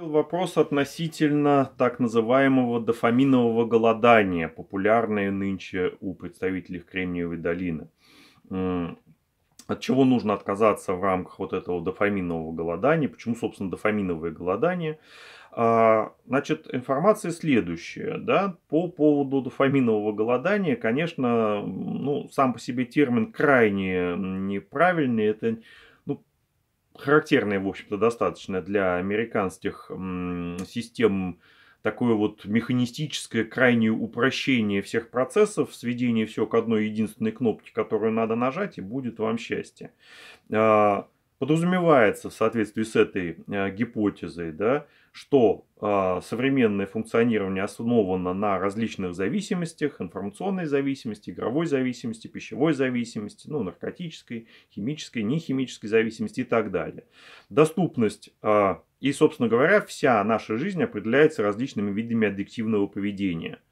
Вопрос относительно так называемого дофаминового голодания, популярное нынче у представителей Кремниевой долины. От чего нужно отказаться в рамках вот этого дофаминового голодания? Почему, собственно, дофаминовое голодание? А, значит, информация следующая. Да? По поводу дофаминового голодания, конечно, ну, сам по себе термин крайне неправильный. Это характерное, в общем-то, достаточно для американских систем такое вот механистическое крайнее упрощение всех процессов, сведение все к одной единственной кнопке, которую надо нажать, и будет вам счастье. А, подразумевается в соответствии с этой э, гипотезой, да, что э, современное функционирование основано на различных зависимостях, информационной зависимости, игровой зависимости, пищевой зависимости, ну, наркотической, химической, нехимической зависимости и так далее. Доступность э, и, собственно говоря, вся наша жизнь определяется различными видами аддиктивного поведения –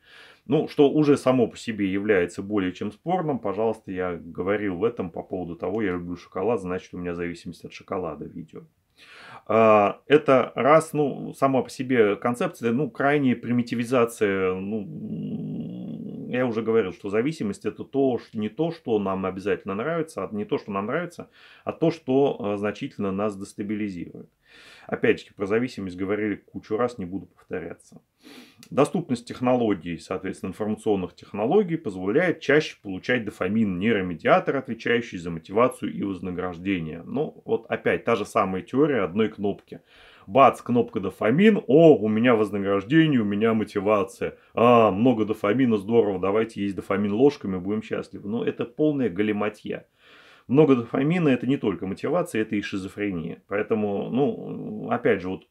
ну, что уже само по себе является более чем спорным. Пожалуйста, я говорил в этом по поводу того, я люблю шоколад, значит у меня зависимость от шоколада видео. А, это раз, ну, сама по себе концепция, ну, крайняя примитивизация, ну, я уже говорил, что зависимость это то, не то, что нам обязательно нравится, а не то, что нам нравится, а то, что э, значительно нас дестабилизирует. Опять же, про зависимость говорили кучу раз, не буду повторяться. Доступность технологий, соответственно, информационных технологий позволяет чаще получать дофамин нейромедиатор, отвечающий за мотивацию и вознаграждение. Ну, вот опять та же самая теория одной кнопки бац, кнопка дофамин, о, у меня вознаграждение, у меня мотивация, а, много дофамина, здорово, давайте есть дофамин ложками, будем счастливы. Но это полная галиматья. Много дофамина это не только мотивация, это и шизофрения. Поэтому, ну, опять же, вот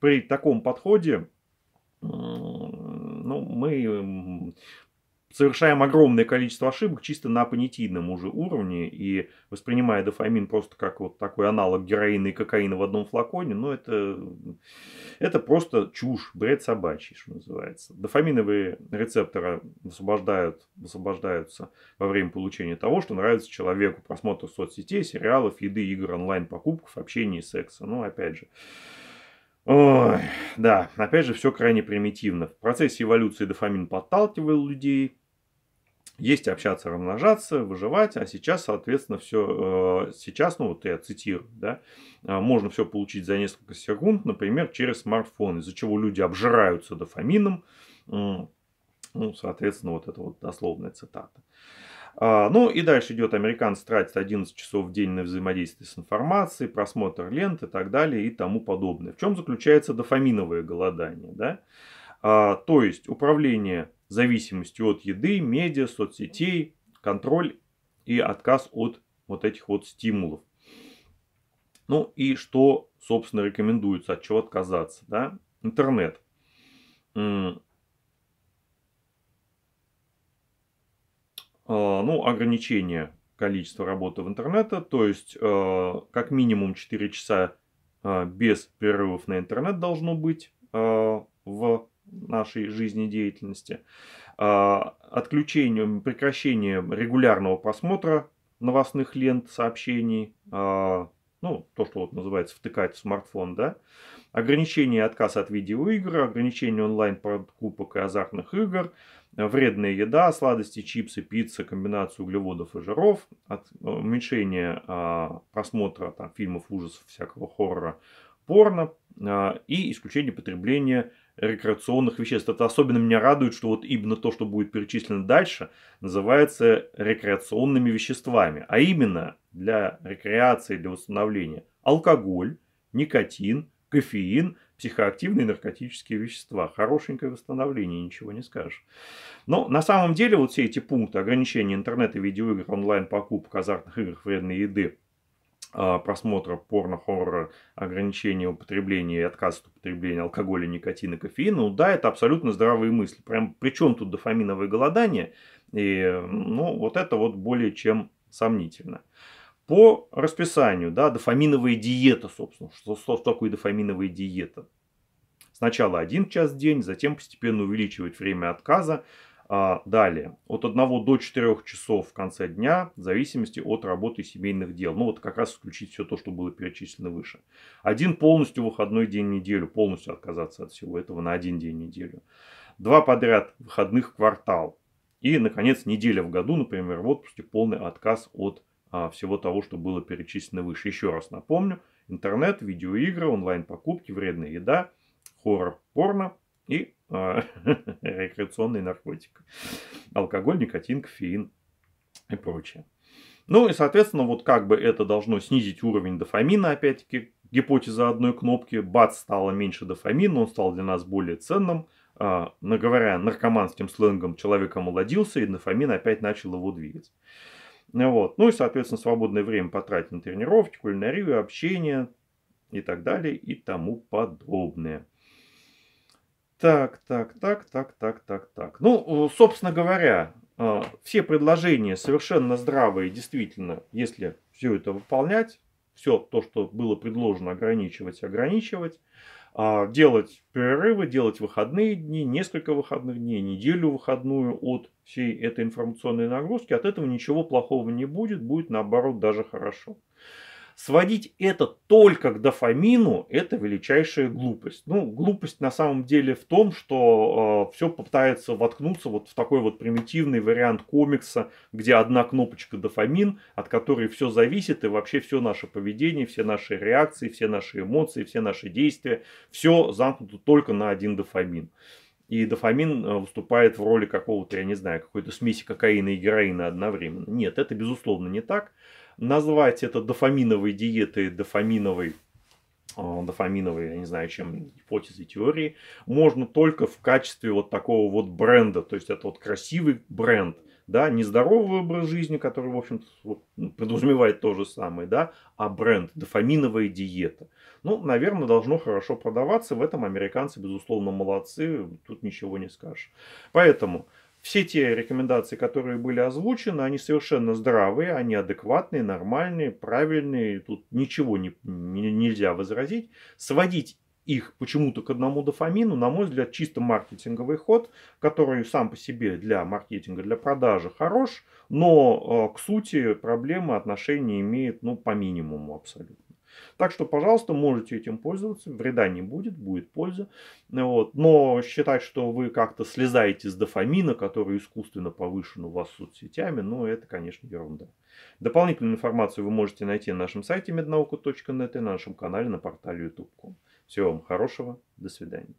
при таком подходе ну, мы совершаем огромное количество ошибок чисто на понятийном уже уровне и воспринимая дофамин просто как вот такой аналог героина и кокаина в одном флаконе, ну это, это просто чушь, бред собачий, что называется. Дофаминовые рецепторы высвобождают высвобождаются во время получения того, что нравится человеку, просмотр соцсетей, сериалов, еды, игр, онлайн-покупков, общения и секса. Ну, опять же, Ой, да, опять же, все крайне примитивно. В процессе эволюции дофамин подталкивал людей есть общаться, размножаться, выживать, а сейчас, соответственно, все, э, сейчас, ну вот я цитирую, да, а, можно все получить за несколько секунд, например, через смартфон, из-за чего люди обжираются дофамином, ну, соответственно, вот это вот дословная цитата. А, ну и дальше идет, американцы тратят 11 часов в день на взаимодействие с информацией, просмотр лент и так далее и тому подобное. В чем заключается дофаминовое голодание? Да? А, то есть управление зависимостью от еды, медиа, соцсетей, контроль и отказ от вот этих вот стимулов. Ну и что, собственно, рекомендуется, от чего отказаться, да? Интернет. А, ну, ограничение количества работы в интернете, то есть а, как минимум 4 часа а, без перерывов на интернет должно быть в нашей жизнедеятельности, а, отключением, прекращением регулярного просмотра новостных лент, сообщений, а, ну, то, что вот называется втыкать в смартфон, да, ограничение отказ от видеоигр, ограничение онлайн-покупок и азартных игр, вредная еда, сладости, чипсы, пицца, комбинация углеводов и жиров, от, э, уменьшение а, просмотра там, фильмов ужасов, всякого хоррора, порно а, и исключение потребления рекреационных веществ. Это особенно меня радует, что вот именно то, что будет перечислено дальше, называется рекреационными веществами. А именно для рекреации, для восстановления алкоголь, никотин, кофеин, психоактивные наркотические вещества. Хорошенькое восстановление, ничего не скажешь. Но на самом деле вот все эти пункты ограничения интернета, видеоигр, онлайн-покупок, азартных игр, вредной еды, а, просмотра порно, хоррора, ограничения употребления и отказ от употребления алкоголя, никотина, кофеина, ну да, это абсолютно здравые мысли. Прям при чем тут дофаминовое голодание? И, ну, вот это вот более чем сомнительно. По расписанию, да, дофаминовая диета, собственно. Что, что такое дофаминовая диета? Сначала один час в день, затем постепенно увеличивать время отказа, а, далее, от 1 до 4 часов в конце дня, в зависимости от работы семейных дел. Ну, вот как раз исключить все то, что было перечислено выше. Один полностью выходной день в неделю, полностью отказаться от всего этого на один день в неделю. Два подряд выходных квартал. И, наконец, неделя в году, например, в отпуске полный отказ от а, всего того, что было перечислено выше. Еще раз напомню, интернет, видеоигры, онлайн-покупки, вредная еда, хоррор, порно и Э, рекреационный наркотик. Алкоголь, никотин, кофеин и прочее. Ну и, соответственно, вот как бы это должно снизить уровень дофамина, опять-таки, гипотеза одной кнопки. Бац, стало меньше дофамина, он стал для нас более ценным. А, говоря наркоманским сленгом, человек омолодился, и дофамин опять начал его двигать. Вот. Ну и, соответственно, свободное время потратить на тренировки, кулинарию, общение и так далее и тому подобное. Так, так, так, так, так, так, так. Ну, э, собственно говоря, э, все предложения совершенно здравые, действительно, если все это выполнять, все то, что было предложено ограничивать, ограничивать, а, делать перерывы, делать выходные дни, несколько выходных дней, неделю выходную от всей этой информационной нагрузки, от этого ничего плохого не будет, будет наоборот даже хорошо. Сводить это только к дофамину – это величайшая глупость. Ну, глупость на самом деле в том, что э, все пытается воткнуться вот в такой вот примитивный вариант комикса, где одна кнопочка дофамин, от которой все зависит, и вообще все наше поведение, все наши реакции, все наши эмоции, все наши действия, все замкнуто только на один дофамин. И дофамин э, выступает в роли какого-то, я не знаю, какой-то смеси кокаина и героина одновременно. Нет, это безусловно не так назвать это дофаминовой диетой, дофаминовой э, дофаминовой, я не знаю, чем гипотезы теории, можно только в качестве вот такого вот бренда. То есть это вот красивый бренд, да, не здоровый образ жизни, который, в общем-то, подразумевает то же самое, да, а бренд, дофаминовая диета. Ну, наверное, должно хорошо продаваться. В этом американцы, безусловно, молодцы. Тут ничего не скажешь. Поэтому все те рекомендации, которые были озвучены, они совершенно здравые, они адекватные, нормальные, правильные. Тут ничего не, не, нельзя возразить. Сводить их почему-то к одному дофамину, на мой взгляд, чисто маркетинговый ход, который сам по себе для маркетинга, для продажи хорош, но э, к сути проблемы отношения имеет ну, по минимуму абсолютно. Так что, пожалуйста, можете этим пользоваться, вреда не будет, будет польза. Вот. Но считать, что вы как-то слезаете с дофамина, который искусственно повышен у вас соцсетями, ну это, конечно, ерунда. Дополнительную информацию вы можете найти на нашем сайте mednauka.net и на нашем канале на портале youtube.com. Всего вам хорошего, до свидания.